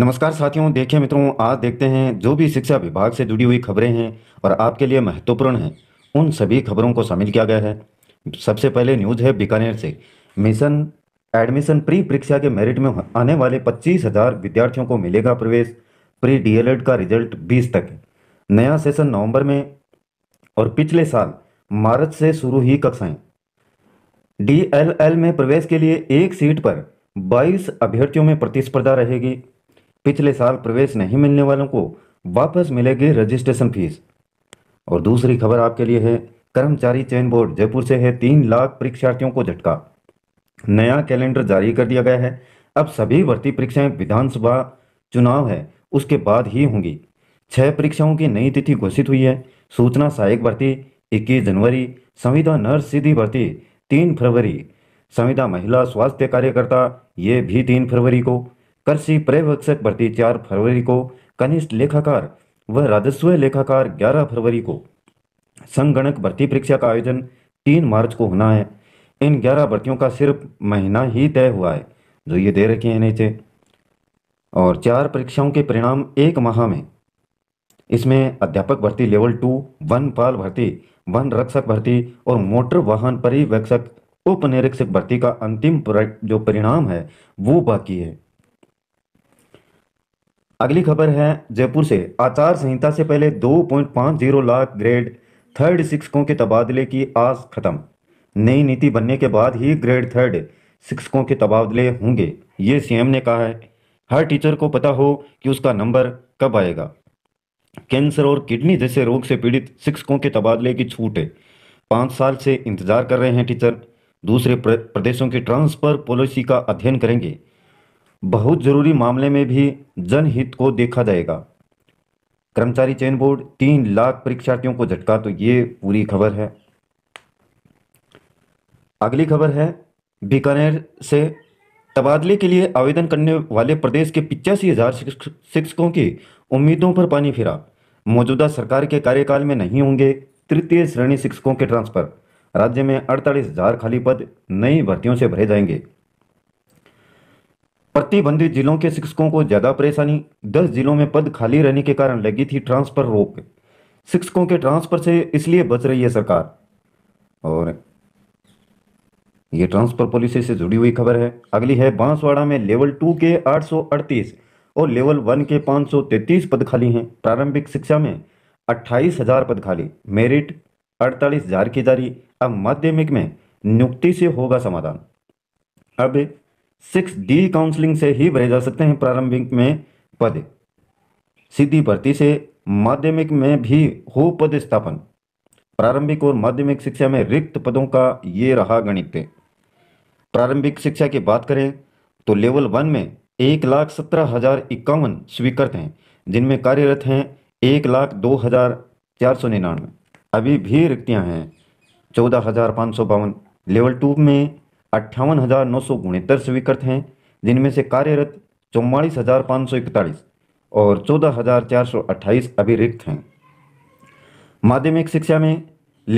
नमस्कार साथियों देखिए मित्रों आज देखते हैं जो भी शिक्षा विभाग से जुड़ी हुई खबरें हैं और आपके लिए महत्वपूर्ण हैं उन सभी खबरों को शामिल किया गया है सबसे पहले न्यूज़ है बीकानेर से मिशन एडमिशन प्री परीक्षा के मेरिट में आने वाले पच्चीस हजार विद्यार्थियों को मिलेगा प्रवेश प्री डीएलएड का रिजल्ट बीस तक नया सेशन नवंबर में और पिछले साल मार्च से शुरू ही कक्षाएं डीएलएल में प्रवेश के लिए एक सीट पर 22 अभ्यर्थियों में प्रतिस्पर्धा रहेगी पिछले साल प्रवेश नहीं मिलने वालों को वापस मिलेगी रजिस्ट्रेशन फीस और दूसरी खबर आपके लिए है कर्मचारी चयन बोर्ड जयपुर से है तीन लाख परीक्षार्थियों को झटका नया कैलेंडर जारी कर दिया गया है अब सभी भर्ती परीक्षाएं विधानसभा चुनाव है उसके बाद ही होंगी छह परीक्षाओं की नई तिथि घोषित हुई है सूचना सहायक भर्ती 21 जनवरी संविदा नर्स सीधी भर्ती 3 फरवरी संविदा महिला स्वास्थ्य कार्यकर्ता ये भी 3 फरवरी को कृषि पर्यवेक्षक भर्ती चार फरवरी को कनिष्ठ लेखाकार व राजस्व लेखाकार ग्यारह फरवरी को संगणक भर्ती परीक्षा का आयोजन तीन मार्च को होना है इन ग्यारह भर्तियों का सिर्फ महीना ही तय हुआ है जो ये दे रखे हैं नीचे और चार परीक्षाओं के परिणाम एक माह में इसमें अध्यापक भर्ती लेवल टू वन पाल भर्ती वन रक्षक भर्ती और मोटर वाहन परिवेक्षक उप निरीक्षक भर्ती का अंतिम जो परिणाम है वो बाकी है अगली खबर है जयपुर से आचार संहिता से पहले 2.50 लाख ग्रेड थर्ड शिक्षकों के तबादले की आज खत्म नई नीति बनने के बाद ही ग्रेड थर्ड शिक्षकों के तबादले होंगे ये सीएम ने कहा है हर टीचर को पता हो कि उसका नंबर कब आएगा कैंसर और किडनी जैसे रोग से पीड़ित शिक्षकों के तबादले की छूट है पाँच साल से इंतजार कर रहे हैं टीचर दूसरे प्रदेशों की ट्रांसफर पॉलिसी का अध्ययन करेंगे बहुत जरूरी मामले में भी जनहित को देखा जाएगा कर्मचारी चयन बोर्ड तीन लाख परीक्षार्थियों को झटका तो ये पूरी खबर है अगली खबर है बीकानेर से तबादले के लिए आवेदन करने वाले प्रदेश के पिचासी हजार शिक्षकों की उम्मीदों पर पानी फिरा मौजूदा सरकार के कार्यकाल में नहीं होंगे तृतीय श्रेणी शिक्षकों के ट्रांसफर राज्य में अड़तालीस हजार खाली पद नई भर्तियों से भरे जाएंगे प्रतिबंधित जिलों के शिक्षकों को ज्यादा परेशानी दस जिलों में पद खाली रहने के कारण लगी थी ट्रांसफर रोक शिक्षकों के ट्रांसफर से इसलिए बच रही है सरकार और ये ट्रांसफर पॉलिसी से जुड़ी हुई खबर है अगली है बांसवाड़ा में लेवल टू के आठ और लेवल वन के पांच पद खाली हैं प्रारंभिक शिक्षा में अट्ठाईस पद खाली मेरिट अड़तालीस हजार की जारी अब माध्यमिक में नियुक्ति से होगा समाधान अब सिक्स डी काउंसलिंग से ही भरे जा सकते हैं प्रारंभिक में पद सीधी भर्ती से माध्यमिक में भी हो पद स्थापन प्रारंभिक और माध्यमिक शिक्षा में रिक्त पदों का ये रहा गणित प्रारंभिक शिक्षा की बात करें तो लेवल वन में एक लाख सत्रह हजार इक्यावन स्वीकृत हैं जिनमें कार्यरत हैं एक लाख दो हजार चार सौ निन्यानवे अभी भी रिक्तियां हैं चौदह हजार पाँच सौ बावन लेवल टू में अट्ठावन हज़ार नौ सौ उनहत्तर स्वीकृत हैं जिनमें से कार्यरत चौवालीस हज़ार पाँच सौ इकतालीस और चौदह हज़ार चार सौ अट्ठाईस अभी रिक्त हैं माध्यमिक शिक्षा में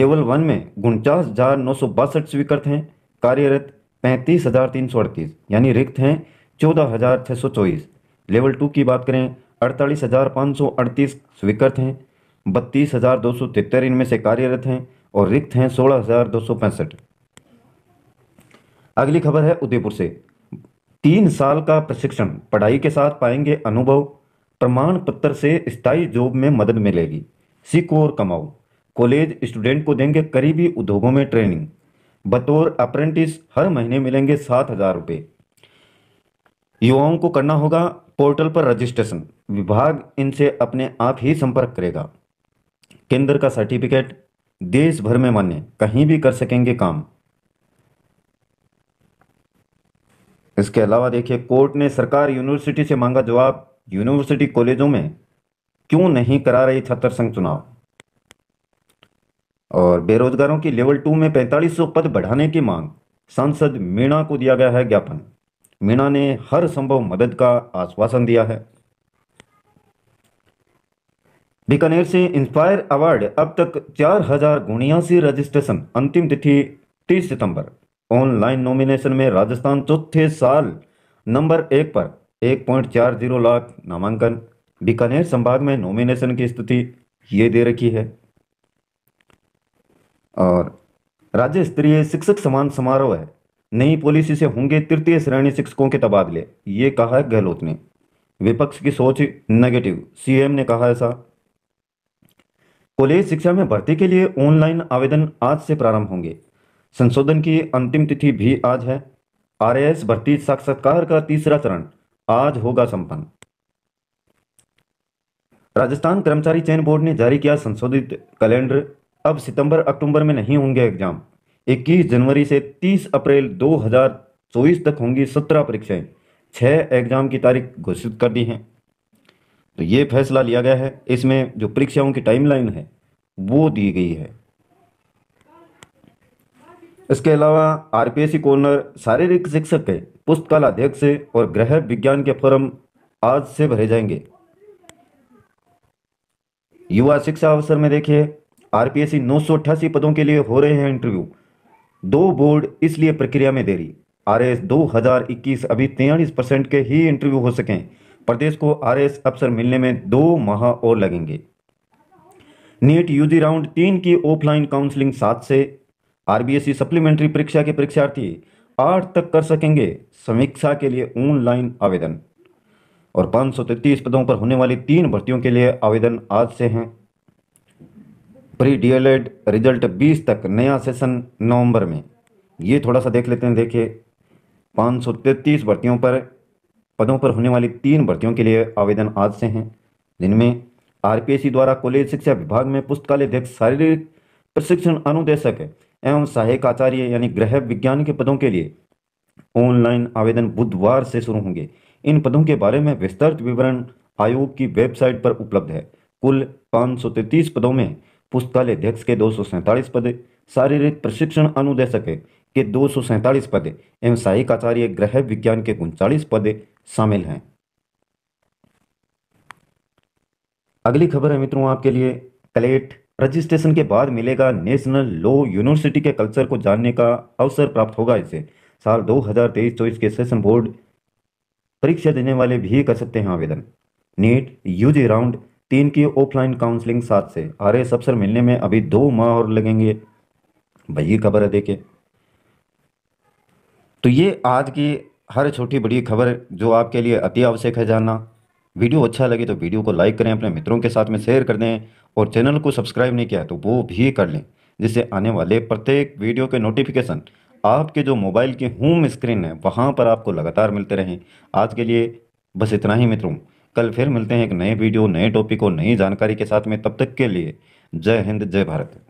लेवल वन में उनचास हज़ार नौ सौ बासठ स्वीकृत हैं कार्यरत पैंतीस हज़ार तीन सौ अड़तीस यानी रिक्त हैं चौदह हज़ार छः सौ चौबीस लेवल टू की बात करें अड़तालीस हज़ार पाँच सौ अड़तीस स्वीकृत हैं बत्तीस हज़ार दो सौ तिहत्तर इनमें से कार्यरत हैं और रिक्त हैं सोलह हज़ार दो सौ पैंसठ अगली खबर है उदयपुर से तीन साल का प्रशिक्षण पढ़ाई के साथ पाएंगे अनुभव प्रमाण पत्र से स्थायी जॉब में मदद मिलेगी सीखो और कमाओ कॉलेज स्टूडेंट को देंगे करीबी उद्योगों में ट्रेनिंग बतौर अप्रेंटिस हर महीने मिलेंगे सात हजार रुपये युवाओं को करना होगा पोर्टल पर रजिस्ट्रेशन विभाग इनसे अपने आप ही संपर्क करेगा केंद्र का सर्टिफिकेट देश भर में मान्य कहीं भी कर सकेंगे काम इसके अलावा देखिए कोर्ट ने सरकार यूनिवर्सिटी से मांगा जवाब यूनिवर्सिटी कॉलेजों में क्यों नहीं करा रही छात्र संघ चुनाव और बेरोजगारों की लेवल टू में 4500 पद बढ़ाने की मांग सांसद मीणा को दिया गया है ज्ञापन मीणा ने हर संभव मदद का आश्वासन दिया है बीकानेर से इंस्पायर अवार्ड अब तक चार हजार गुणियासी रजिस्ट्रेशन अंतिम तिथि 30 सितंबर ऑनलाइन नॉमिनेशन में राजस्थान चौथे साल नंबर एक पर एक पॉइंट चार जीरो लाख नामांकन बीकानेर संभाग में नॉमिनेशन की स्थिति ये दे रखी है और राज्य स्तरीय शिक्षक समान समारोह है नई पॉलिसी से होंगे तृतीय श्रेणी शिक्षकों के तबादले ये कहा है गहलोत ने विपक्ष की सोच नेगेटिव सीएम ने कहा ऐसा कॉलेज शिक्षा में भर्ती के लिए ऑनलाइन आवेदन आज से प्रारंभ होंगे संशोधन की अंतिम तिथि भी आज है आरएएस भर्ती साक्षात्कार का तीसरा चरण आज होगा संपन्न राजस्थान कर्मचारी चयन बोर्ड ने जारी किया संशोधित कैलेंडर अब सितंबर अक्टूबर में नहीं होंगे एग्जाम 21 जनवरी से 30 अप्रैल 2024 तक होंगी 17 परीक्षाएं छह एग्जाम की तारीख घोषित कर दी है तो ये फैसला लिया गया है इसमें जो परीक्षाओं की टाइमलाइन है वो दी गई है इसके अलावा आरपीएससी कॉर्नर शारीरिक शिक्षक के पुस्तकालय अध्यक्ष और ग्रह विज्ञान के फॉरम आज से भरे जाएंगे युवा शिक्षा अवसर में देखिए आरपीएससी नौ पदों के लिए हो रहे हैं इंटरव्यू दो बोर्ड इसलिए प्रक्रिया में देरी आरएस 2021 अभी तैयलीस परसेंट के ही इंटरव्यू हो सके प्रदेश को आरएस अवसर मिलने में दो माह और लगेंगे नीट यूजी राउंड तीन की ऑफलाइन काउंसलिंग सात से आरबीएसई सप्लीमेंट्री परीक्षा के परीक्षार्थी आठ तक कर सकेंगे समीक्षा के लिए ऑनलाइन आवेदन और पांच पदों पर होने वाली तीन भर्तियों के लिए आवेदन आज से हैं प्री डीएलएड रिजल्ट 20 तक नया सेशन नवंबर में ये थोड़ा सा देख लेते हैं देखिए 533 भर्तियों पर पदों पर होने वाली तीन भर्तियों के लिए आवेदन आज से हैं जिनमें आरपीएससी द्वारा कॉलेज शिक्षा विभाग में पुस्तकालय अध्यक्ष शारीरिक प्रशिक्षण अनुदेशक एवं सहायक आचार्य यानी गृह विज्ञान के पदों के लिए ऑनलाइन आवेदन बुधवार से शुरू होंगे इन पदों के बारे में विस्तृत विवरण आयोग की वेबसाइट पर उपलब्ध है कुल 533 पदों में पुस्तकालय अध्यक्ष के दो पद शारीरिक प्रशिक्षण अनुदेशक के दो पद एवं सहायक आचार्य गृह विज्ञान के उनचालीस पद शामिल हैं अगली खबर है मित्रों आपके लिए कलेट रजिस्ट्रेशन के बाद मिलेगा नेशनल लॉ यूनिवर्सिटी के कल्चर को जानने का अवसर प्राप्त होगा इसे साल 2023-24 के सेशन बोर्ड परीक्षा देने वाले भी कर सकते हैं आवेदन नीट यूजी राउंड तीन की ऑफलाइन काउंसलिंग सात से आर एस अफसर मिलने में अभी दो माह और लगेंगे भई खबर है देखे तो ये आज की हर छोटी बड़ी खबर जो आपके लिए अति आवश्यक है जानना वीडियो अच्छा लगे तो वीडियो को लाइक करें अपने मित्रों के साथ में शेयर कर दें और चैनल को सब्सक्राइब नहीं किया तो वो भी कर लें जिससे आने वाले प्रत्येक वीडियो के नोटिफिकेशन आपके जो मोबाइल की होम स्क्रीन है वहाँ पर आपको लगातार मिलते रहें आज के लिए बस इतना ही मित्रों कल फिर मिलते हैं एक नए वीडियो नए टॉपिक और नई जानकारी के साथ में तब तक के लिए जय हिंद जय भारत